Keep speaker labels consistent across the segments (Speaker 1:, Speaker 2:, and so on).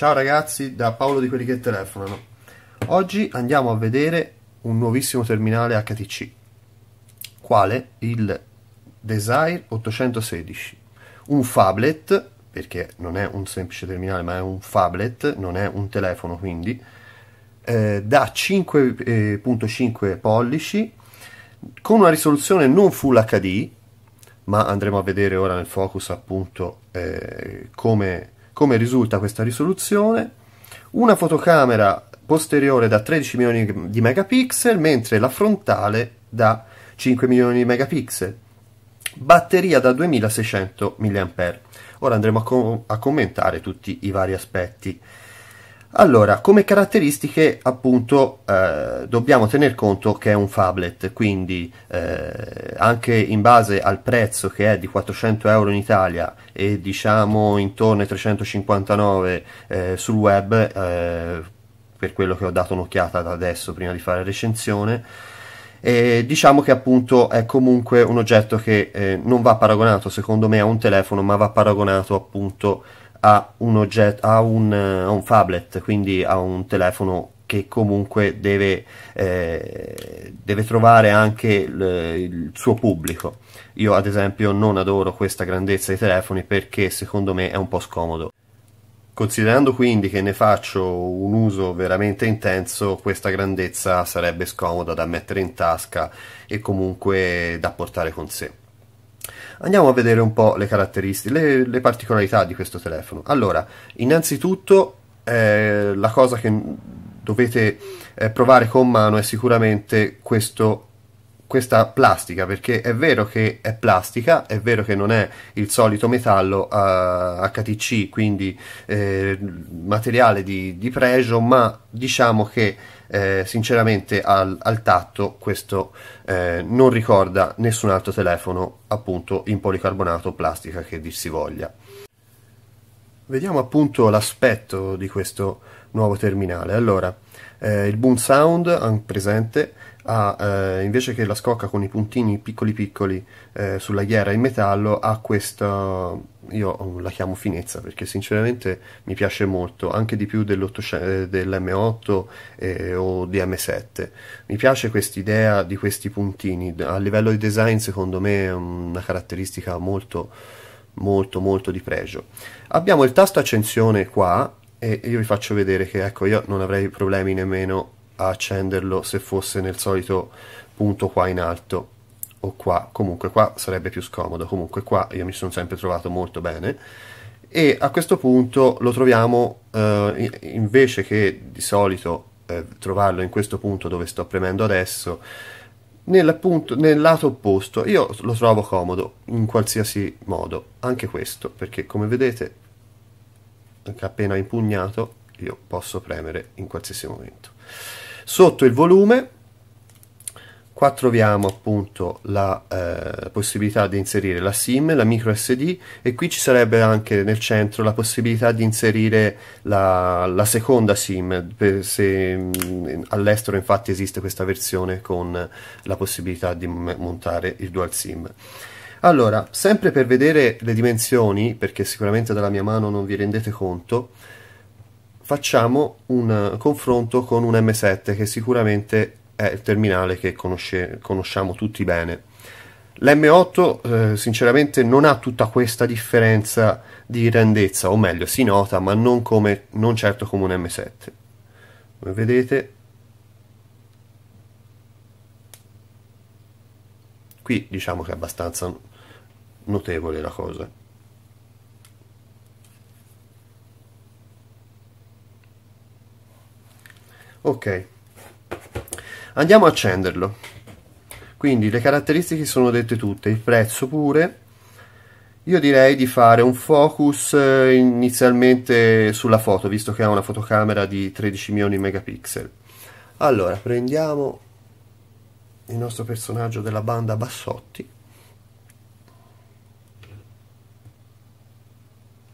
Speaker 1: Ciao ragazzi da Paolo di quelli che telefonano. Oggi andiamo a vedere un nuovissimo terminale HTC, quale il Desire 816, un phablet, perché non è un semplice terminale ma è un phablet, non è un telefono quindi, eh, da 5.5 eh, pollici con una risoluzione non full HD, ma andremo a vedere ora nel focus appunto eh, come come risulta questa risoluzione, una fotocamera posteriore da 13 milioni di megapixel, mentre la frontale da 5 milioni di megapixel, batteria da 2600 mAh. Ora andremo a, com a commentare tutti i vari aspetti allora, come caratteristiche appunto eh, dobbiamo tener conto che è un phablet, quindi eh, anche in base al prezzo che è di 400 euro in Italia e diciamo intorno ai 359 eh, sul web, eh, per quello che ho dato un'occhiata ad adesso prima di fare la recensione, e diciamo che appunto è comunque un oggetto che eh, non va paragonato secondo me a un telefono ma va paragonato appunto a un, oggetto, a un, a eh, un phablet, quindi a un telefono che comunque deve, eh, deve trovare anche il, il suo pubblico. Io ad esempio non adoro questa grandezza dei telefoni perché secondo me è un po' scomodo. Considerando quindi che ne faccio un uso veramente intenso, questa grandezza sarebbe scomoda da mettere in tasca e comunque da portare con sé. Andiamo a vedere un po' le caratteristiche, le, le particolarità di questo telefono. Allora, innanzitutto eh, la cosa che dovete eh, provare con mano è sicuramente questo questa plastica perché è vero che è plastica, è vero che non è il solito metallo eh, HTC, quindi eh, materiale di, di pregio, ma diciamo che eh, sinceramente al, al, tatto questo eh, non ricorda nessun altro telefono appunto in policarbonato o plastica che dir si voglia. Vediamo appunto l'aspetto di questo nuovo terminale. Allora, eh, il boom sound presente ha, eh, invece che la scocca con i puntini piccoli piccoli eh, sulla ghiera in metallo, ha questa, io la chiamo finezza perché sinceramente mi piace molto, anche di più dell'M8 eh, eh, o di M7. Mi piace quest'idea di questi puntini, a livello di design secondo me è una caratteristica molto molto molto di pregio. Abbiamo il tasto accensione qua e io vi faccio vedere che ecco io non avrei problemi nemmeno a accenderlo se fosse nel solito punto qua in alto o qua comunque qua sarebbe più scomodo comunque qua io mi sono sempre trovato molto bene e a questo punto lo troviamo eh, invece che di solito eh, trovarlo in questo punto dove sto premendo adesso nel, punto, nel lato opposto io lo trovo comodo in qualsiasi modo anche questo perché come vedete appena impugnato io posso premere in qualsiasi momento Sotto il volume qua troviamo appunto la eh, possibilità di inserire la SIM, la micro SD e qui ci sarebbe anche nel centro la possibilità di inserire la, la seconda SIM, se mm, all'estero infatti esiste questa versione con la possibilità di montare il dual SIM. Allora, sempre per vedere le dimensioni, perché sicuramente dalla mia mano non vi rendete conto, facciamo un eh, confronto con un M7 che sicuramente è il terminale che conosce, conosciamo tutti bene. L'M8 eh, sinceramente non ha tutta questa differenza di grandezza, o meglio si nota, ma non, come, non certo come un M7. Come vedete, qui diciamo che è abbastanza notevole la cosa. ok andiamo a accenderlo quindi le caratteristiche sono dette tutte il prezzo pure io direi di fare un focus eh, inizialmente sulla foto visto che ha una fotocamera di 13 milioni di megapixel allora prendiamo il nostro personaggio della banda Bassotti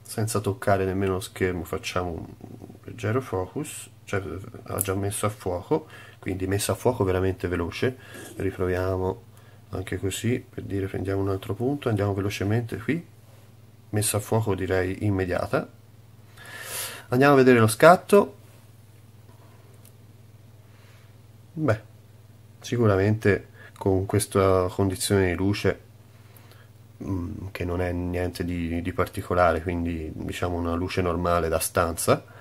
Speaker 1: senza toccare nemmeno lo schermo facciamo un leggero focus cioè ha già messo a fuoco quindi messa a fuoco veramente veloce riproviamo anche così per dire prendiamo un altro punto andiamo velocemente qui messa a fuoco direi immediata andiamo a vedere lo scatto beh sicuramente con questa condizione di luce mm, che non è niente di, di particolare quindi diciamo una luce normale da stanza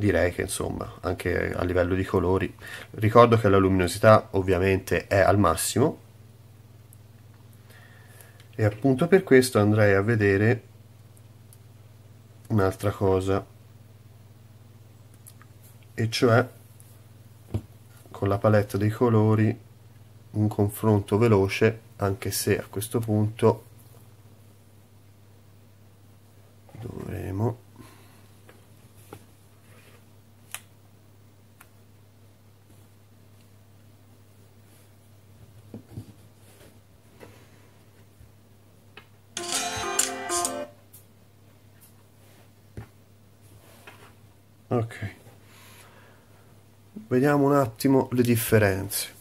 Speaker 1: direi che insomma anche a livello di colori ricordo che la luminosità ovviamente è al massimo e appunto per questo andrei a vedere un'altra cosa e cioè con la palette dei colori un confronto veloce anche se a questo punto ok vediamo un attimo le differenze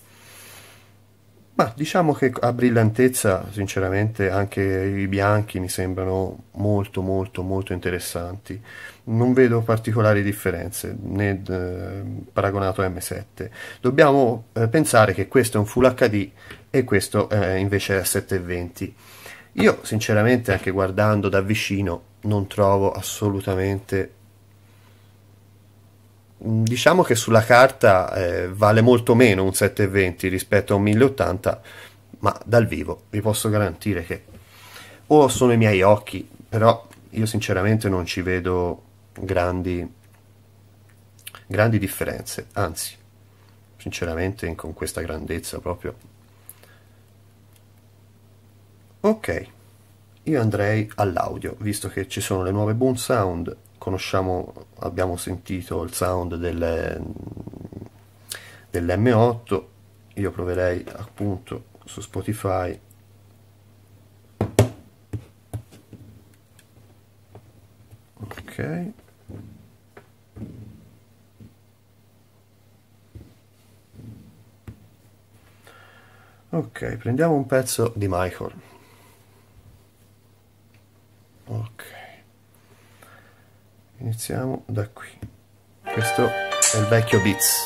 Speaker 1: ma diciamo che a brillantezza sinceramente anche i bianchi mi sembrano molto molto molto interessanti non vedo particolari differenze né eh, paragonato a M7 dobbiamo eh, pensare che questo è un full HD e questo eh, invece è a 720 io sinceramente anche guardando da vicino non trovo assolutamente Mm, diciamo che sulla carta eh, vale molto meno un 720 rispetto a un 1080, ma dal vivo vi posso garantire che o sono i miei occhi, però io sinceramente non ci vedo grandi, grandi differenze, anzi, sinceramente con questa grandezza proprio. Ok, io andrei all'audio, visto che ci sono le nuove Boom Sound conosciamo, abbiamo sentito il sound delle, dell'M8, io proverei appunto su Spotify ok ok prendiamo un pezzo di Michael passiamo da qui questo è il vecchio Beats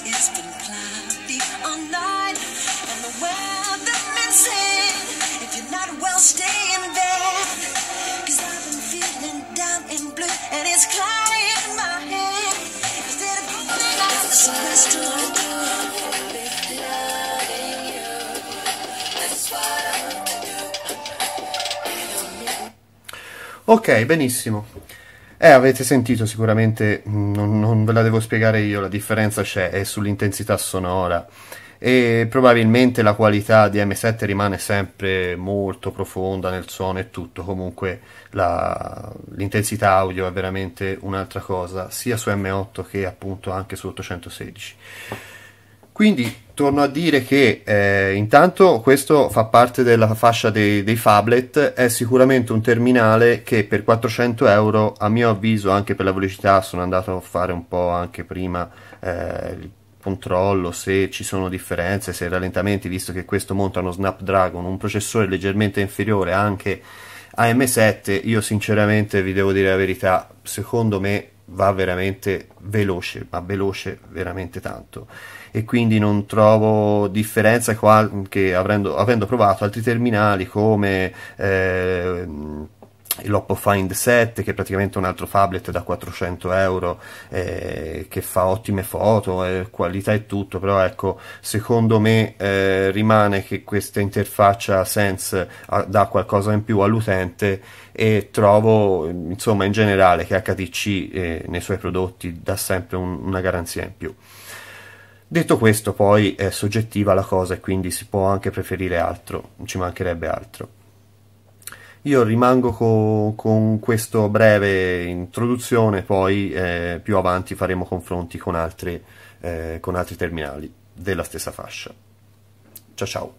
Speaker 1: it it's been cloudy all night and the weather been if you're not well stay in bed cause I've been feeling down and blue and it's cloudy in my head instead of going out the Ok, benissimo. Eh, avete sentito sicuramente, mm, non, non, ve la devo spiegare io, la differenza c'è, è sull'intensità sonora e probabilmente la qualità di M7 rimane sempre molto profonda nel suono e tutto, comunque la, l'intensità audio è veramente un'altra cosa, sia su M8 che appunto anche su 816. Quindi torno a dire che eh, intanto questo fa parte della fascia dei, dei, phablet, è sicuramente un terminale che per 400 euro a mio avviso anche per la velocità sono andato a fare un po' anche prima eh, il controllo se ci sono differenze, se rallentamenti, visto che questo monta uno Snapdragon, un processore leggermente inferiore anche a M7, io sinceramente vi devo dire la verità, secondo me va veramente veloce, ma veloce veramente tanto. E quindi non trovo differenza qual- che avendo, avendo provato altri terminali come... Eh, l'Oppo Find 7 che è praticamente un altro phablet da 400 euro eh, che fa ottime foto eh, qualità e tutto però ecco secondo me eh, rimane che questa interfaccia Sense dà qualcosa in più all'utente e trovo insomma in generale che HTC eh, nei suoi prodotti dà sempre un, una garanzia in più detto questo poi è soggettiva la cosa e quindi si può anche preferire altro ci mancherebbe altro io rimango co- con questa breve introduzione, poi eh, più avanti faremo confronti con altri, eh, con altri terminali della stessa fascia. Ciao ciao!